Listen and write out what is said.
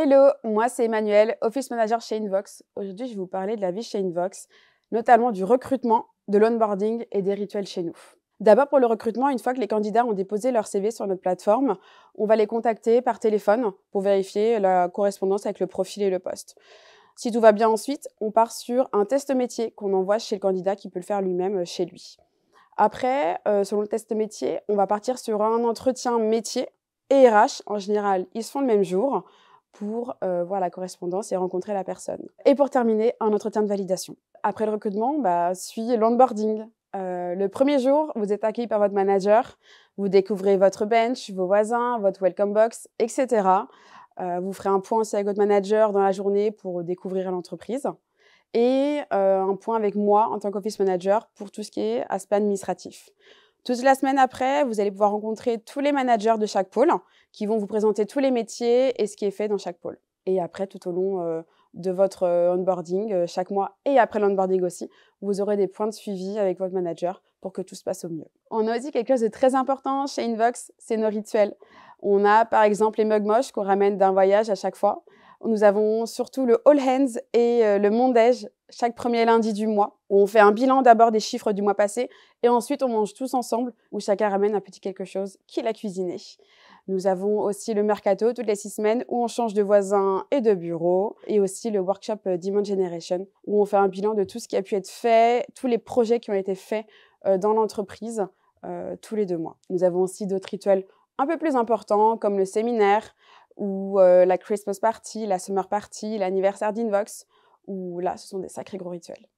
Hello, moi c'est Emmanuel, Office Manager chez Invox. Aujourd'hui, je vais vous parler de la vie chez Invox, notamment du recrutement, de l'onboarding et des rituels chez nous. D'abord pour le recrutement, une fois que les candidats ont déposé leur CV sur notre plateforme, on va les contacter par téléphone pour vérifier la correspondance avec le profil et le poste. Si tout va bien ensuite, on part sur un test métier qu'on envoie chez le candidat qui peut le faire lui-même euh, chez lui. Après, euh, selon le test métier, on va partir sur un entretien métier et RH en général, ils se font le même jour pour euh, voir la correspondance et rencontrer la personne. Et pour terminer, un entretien de validation. Après le recrutement, bah, suit l'onboarding. Euh, le premier jour, vous êtes accueilli par votre manager, vous découvrez votre bench, vos voisins, votre welcome box, etc. Euh, vous ferez un point aussi avec votre manager dans la journée pour découvrir l'entreprise et un point avec moi en tant qu'office manager pour tout ce qui est aspect administratif. Toute la semaine après, vous allez pouvoir rencontrer tous les managers de chaque pôle qui vont vous présenter tous les métiers et ce qui est fait dans chaque pôle. Et après, tout au long euh, de votre euh, onboarding, euh, chaque mois et après l'onboarding aussi, vous aurez des points de suivi avec votre manager pour que tout se passe au mieux. On a aussi quelque chose de très important chez Invox, c'est nos rituels. On a par exemple les mugs moches qu'on ramène d'un voyage à chaque fois. Nous avons surtout le All Hands et euh, le mondege chaque premier lundi du mois, où on fait un bilan d'abord des chiffres du mois passé, et ensuite on mange tous ensemble, où chacun ramène un petit quelque chose qu'il a cuisiné. Nous avons aussi le mercato toutes les six semaines, où on change de voisin et de bureau, et aussi le workshop euh, Demand Generation, où on fait un bilan de tout ce qui a pu être fait, tous les projets qui ont été faits euh, dans l'entreprise, tous les deux mois. Nous avons aussi d'autres rituels un peu plus importants, comme le séminaire, ou euh, la Christmas party, la summer party, l'anniversaire d'Invox, ou là, ce sont des sacrés gros rituels.